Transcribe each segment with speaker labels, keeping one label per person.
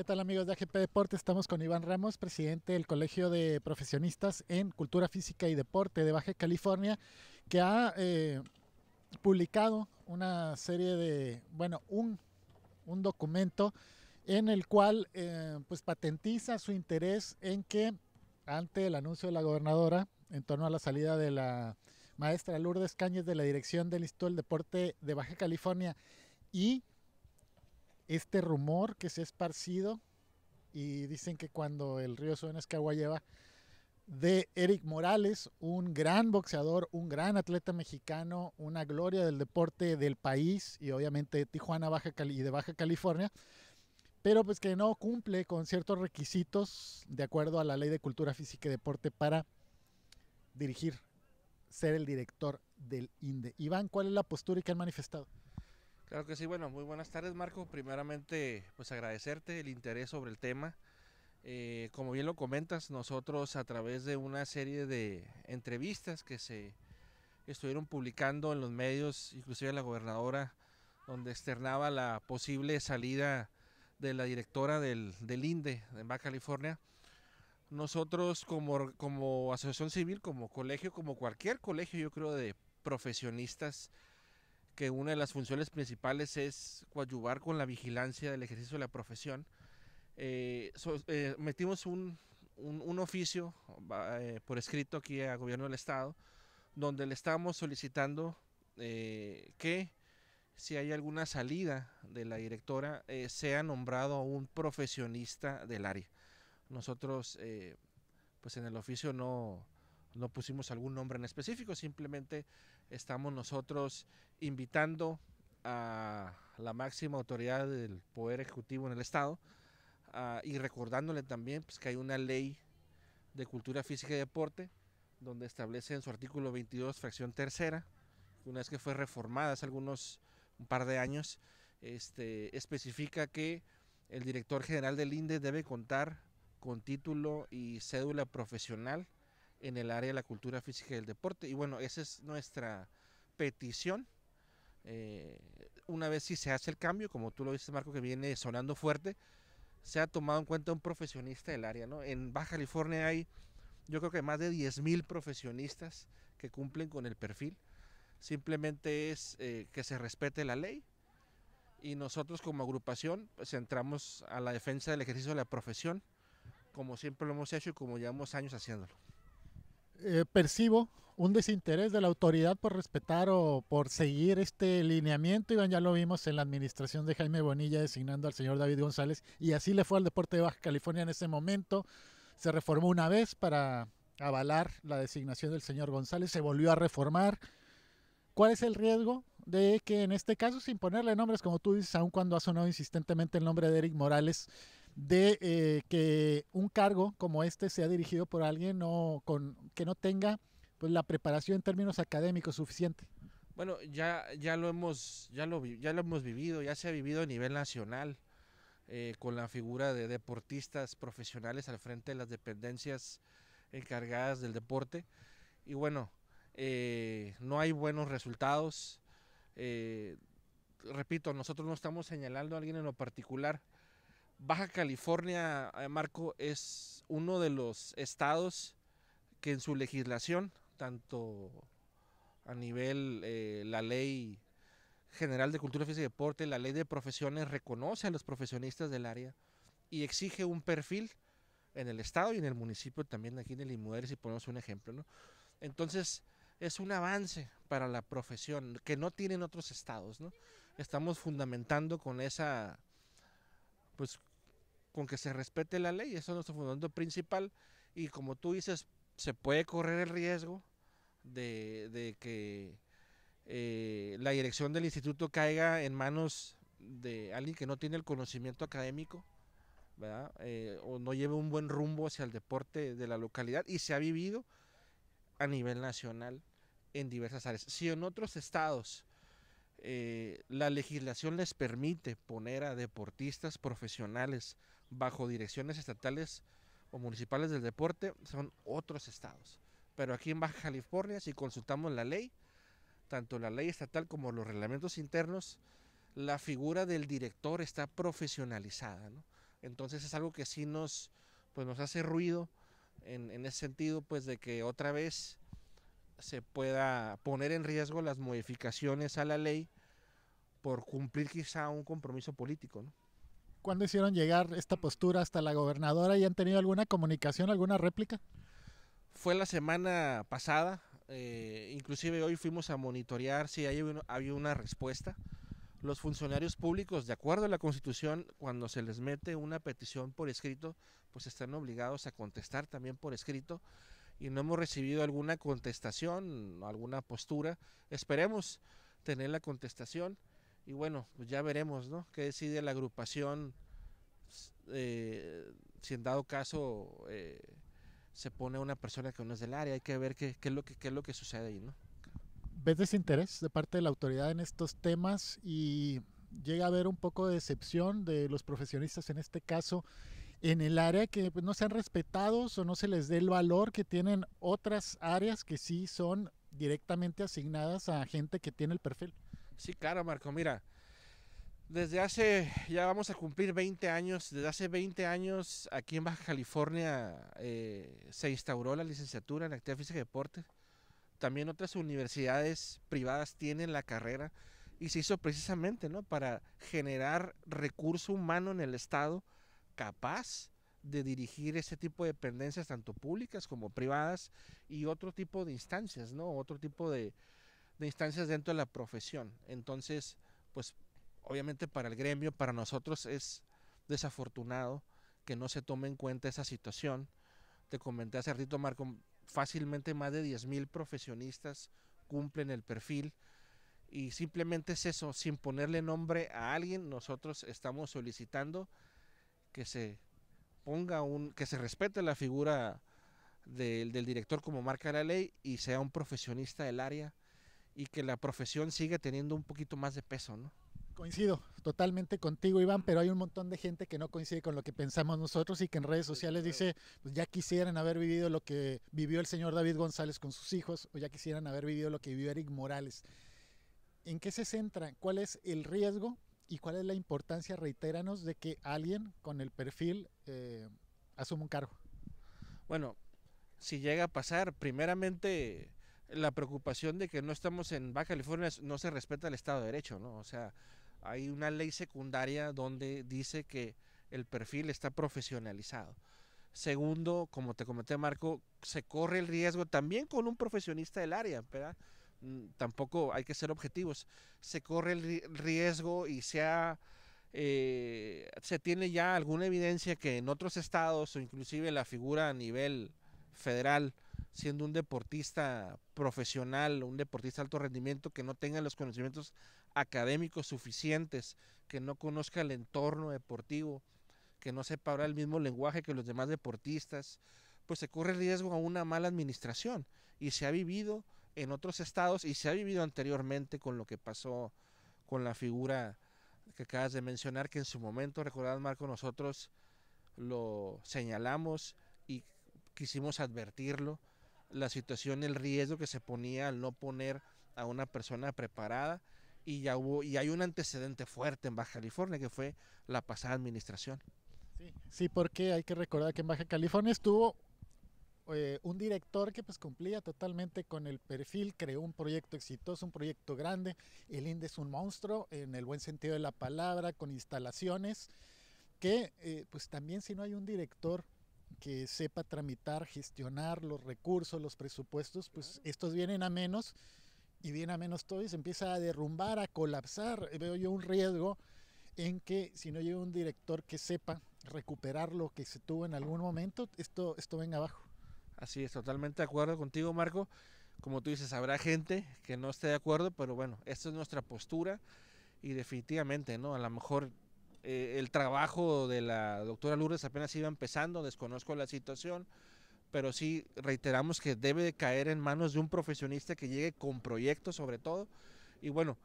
Speaker 1: ¿Qué tal amigos de AGP Deporte? Estamos con Iván Ramos, presidente del Colegio de Profesionistas en Cultura Física y Deporte de Baja California, que ha eh, publicado una serie de, bueno, un, documento en el cual eh, pues patentiza su interés en que ante el anuncio de la gobernadora en torno a la salida de la maestra Lourdes Cáñez de la dirección del Instituto del Deporte de Baja California y este rumor que se ha esparcido y dicen que cuando el río suena es que agua lleva de Eric Morales, un gran boxeador, un gran atleta mexicano, una gloria del deporte del país y obviamente de Tijuana Baja y de Baja California, pero pues que no cumple con ciertos requisitos de acuerdo a la ley de cultura física y deporte para dirigir, ser el director del INDE. Iván, ¿cuál es la postura y que han manifestado?
Speaker 2: Claro que sí, bueno, muy buenas tardes Marco. Primeramente, pues agradecerte el interés sobre el tema. Eh, como bien lo comentas, nosotros a través de una serie de entrevistas que se estuvieron publicando en los medios, inclusive la gobernadora, donde externaba la posible salida de la directora del, INDE en Baja California, nosotros como, como asociación civil, como colegio, como cualquier colegio, yo creo, de profesionistas, que una de las funciones principales es coadyuvar con la vigilancia del ejercicio de la profesión, eh, eh, metimos un, un, oficio eh, por escrito aquí al gobierno del estado, donde le estamos solicitando que si hay alguna salida de la directora, sea nombrado un profesionista del área. Nosotros, pues en el oficio no, no pusimos algún nombre en específico, simplemente estamos nosotros invitando a la máxima autoridad del Poder Ejecutivo en el Estado ah, y recordándole también pues, que hay una ley de cultura física y deporte donde establece en su artículo 22, fracción tercera, una vez que fue reformada hace algunos un par de años, este, especifica que el director general del INDE debe contar con título y cédula profesional en el área de la cultura física y del deporte. Y bueno, esa es nuestra petición. Eh, una vez si se hace el cambio, como tú lo viste, Marco, que viene sonando fuerte, se ha tomado en cuenta un profesionista del área. ¿no? En Baja California hay yo creo que más de 10.000 profesionistas que cumplen con el perfil. Simplemente es eh, que se respete la ley y nosotros como agrupación pues, entramos a la defensa del ejercicio de la profesión, como siempre lo hemos hecho y como llevamos años haciéndolo.
Speaker 1: Eh, percibo un desinterés de la autoridad por respetar o por seguir este lineamiento. Iván, ya lo vimos en la administración de Jaime Bonilla designando al señor David González y así le fue al deporte de Baja California en ese momento. Se reformó una vez para avalar la designación del señor González, se volvió a reformar. ¿Cuál es el riesgo de que en este caso, sin ponerle nombres, como tú dices, aun cuando ha sonado insistentemente el nombre de Eric Morales, de eh, que un cargo como este sea dirigido por alguien que no tenga pues, la preparación en términos académicos suficiente.
Speaker 2: Bueno, ya, ya, lo hemos, ya, lo, ya lo hemos vivido, ya se ha vivido a nivel nacional eh, con la figura de deportistas profesionales al frente de las dependencias encargadas del deporte. Y bueno, eh, no hay buenos resultados. repito, nosotros no estamos señalando a alguien en lo particular, Baja California, eh, Marco, es uno de los estados que en su legislación, tanto a nivel eh, la ley general de cultura física y deporte, la ley de profesiones reconoce a los profesionistas del área y exige un perfil en el estado y en el municipio también aquí en el Inmueble, si ponemos un ejemplo, Entonces, es un avance para la profesión que no tienen otros estados, ¿no? Estamos fundamentando con esa pues con que se respete la ley, eso es nuestro fundamento principal. Y como tú dices, se puede correr el riesgo de, que eh, la dirección del instituto caiga en manos de alguien que no tiene el conocimiento académico, ¿verdad? Eh, o no lleve un buen rumbo hacia el deporte de la localidad y se ha vivido a nivel nacional en diversas áreas. Si en otros estados eh, la legislación les permite poner a deportistas profesionales bajo direcciones estatales o municipales del deporte, son otros estados. Pero aquí en Baja California, si consultamos la ley, tanto la ley estatal como los reglamentos internos, la figura del director está profesionalizada. Entonces es algo que sí nos, pues nos hace ruido en, en ese sentido, pues de que otra vez se pueda poner en riesgo las modificaciones a la ley por cumplir quizá un compromiso político,
Speaker 1: ¿Cuándo hicieron llegar esta postura hasta la gobernadora y han tenido alguna comunicación, alguna réplica?
Speaker 2: Fue la semana pasada, eh, inclusive hoy fuimos a monitorear si hay había una respuesta. Los funcionarios públicos, de acuerdo a la Constitución, cuando se les mete una petición por escrito, pues están obligados a contestar también por escrito y no hemos recibido alguna contestación, alguna postura. Esperemos tener la contestación y bueno, pues ya veremos, ¿no? ¿Qué decide la agrupación eh, si en dado caso eh, se pone una persona que no es del área? Hay que ver qué, es, lo que, qué es lo que sucede ahí, ¿no?
Speaker 1: ¿Ves desinterés de parte de la autoridad en estos temas y llega a haber un poco de decepción de los profesionistas en este caso? en el área que pues, no sean respetados o no se les dé el valor que tienen otras áreas que sí son directamente asignadas a gente que tiene el perfil.
Speaker 2: Sí, claro, Marco, mira, desde hace, ya vamos a cumplir 20 años, desde hace 20 años aquí en Baja California eh, se instauró la licenciatura en actividad física y deporte. También otras universidades privadas tienen la carrera y se hizo precisamente ¿no? para generar recurso humano en el Estado capaz de dirigir ese tipo de dependencias, tanto públicas como privadas, y otro tipo de instancias, ¿no? Otro tipo de, instancias dentro de la profesión. Entonces, pues obviamente para el gremio, para nosotros es desafortunado que no se tome en cuenta esa situación. Te comenté hace Marco, fácilmente más de 10.000 profesionistas cumplen el perfil y simplemente es eso, sin ponerle nombre a alguien, nosotros estamos solicitando que se ponga un, que se respete la figura del, del director como marca la ley y sea un profesionista del área y que la profesión siga teniendo un poquito más de peso, ¿no?
Speaker 1: coincido totalmente contigo, Iván, pero hay un montón de gente que no coincide con lo que pensamos nosotros y que en redes sociales dice, pues ya quisieran haber vivido lo que vivió el señor David González con sus hijos, o ya quisieran haber vivido lo que vivió Eric Morales. ¿En qué se centra? ¿Cuál es el riesgo y cuál es la importancia, reitéranos, de
Speaker 2: que alguien con el perfil eh, asuma un cargo. Bueno, si llega a pasar, primeramente la preocupación de que no estamos en Baja California, no se respeta el Estado de Derecho, ¿no? O sea, hay una ley secundaria donde dice que el perfil está profesionalizado. Segundo, como te comenté Marco, se corre el riesgo también con un profesionista del área, ¿verdad? Mm, tampoco hay que ser objetivos, se corre el riesgo y se eh, se tiene ya alguna evidencia que en otros estados o inclusive la figura a nivel federal siendo un deportista profesional, un deportista de alto rendimiento que no tenga los conocimientos académicos suficientes, que no conozca el entorno deportivo, que no sepa hablar el mismo lenguaje que los demás deportistas, pues se corre el riesgo a una mala administración y se ha vivido en otros estados y se ha vivido anteriormente con lo que pasó con la figura que acabas de mencionar, que en su momento, recordad Marco, nosotros lo señalamos y quisimos advertirlo, la situación, el riesgo que se ponía al no poner a una persona preparada y ya hubo, y hay un antecedente fuerte en Baja California que fue la pasada administración.
Speaker 1: Sí, sí, porque hay que recordar que en Baja California estuvo eh, un director que pues cumplía totalmente con el perfil, creó un proyecto exitoso, un proyecto grande. El Inde es un monstruo en el buen sentido de la palabra, con instalaciones que eh, pues también si no hay un director que sepa tramitar, gestionar los recursos, los presupuestos, pues estos vienen a menos y viene a menos todo y se empieza a derrumbar, a colapsar. Veo yo un riesgo en que si no llega un director que sepa recuperar lo que se tuvo en algún momento, esto, esto venga abajo.
Speaker 2: Así es, totalmente de acuerdo contigo, Marco. Como tú dices, habrá gente que no esté de acuerdo, pero bueno, esta es nuestra postura y definitivamente, ¿no? A lo mejor eh, el trabajo de la doctora Lourdes apenas iba empezando, desconozco la situación, pero sí reiteramos que debe caer en manos de un profesionista que llegue con proyectos sobre todo. Y bueno,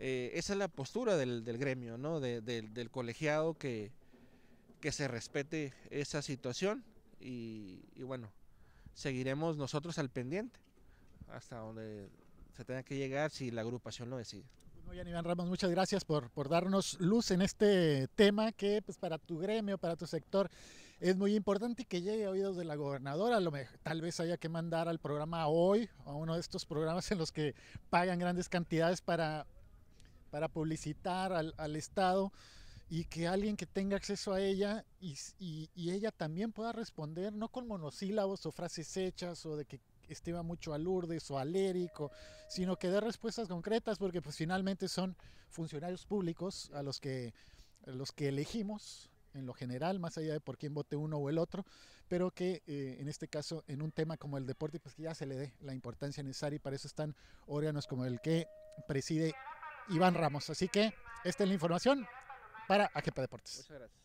Speaker 2: eh, esa es la postura del, gremio, ¿no? del, colegiado que, que se respete esa situación y bueno, seguiremos nosotros al pendiente hasta donde se tenga que llegar si la agrupación lo decide.
Speaker 1: Bueno, pues Iván Ramos, muchas gracias por, por, darnos luz en este tema que pues, para tu gremio, para tu sector, es muy importante y que llegue a oídos de la gobernadora. tal vez haya que mandar al programa hoy, a uno de estos programas en los que pagan grandes cantidades para, para publicitar al, al Estado y que alguien que tenga acceso a ella y, y, ella también pueda responder, no con monosílabos o frases hechas o de que estima mucho a Lourdes o a Lérico, sino que dé respuestas concretas porque pues finalmente son funcionarios públicos a los que, los que elegimos en lo general, más allá de por quién vote uno o el otro, pero que eh, en este caso, en un tema como el deporte, pues que ya se le dé la importancia necesaria y para eso están órganos como el que preside Iván Ramos. Así que esta es la información para AGP Deportes.
Speaker 2: Muchas gracias.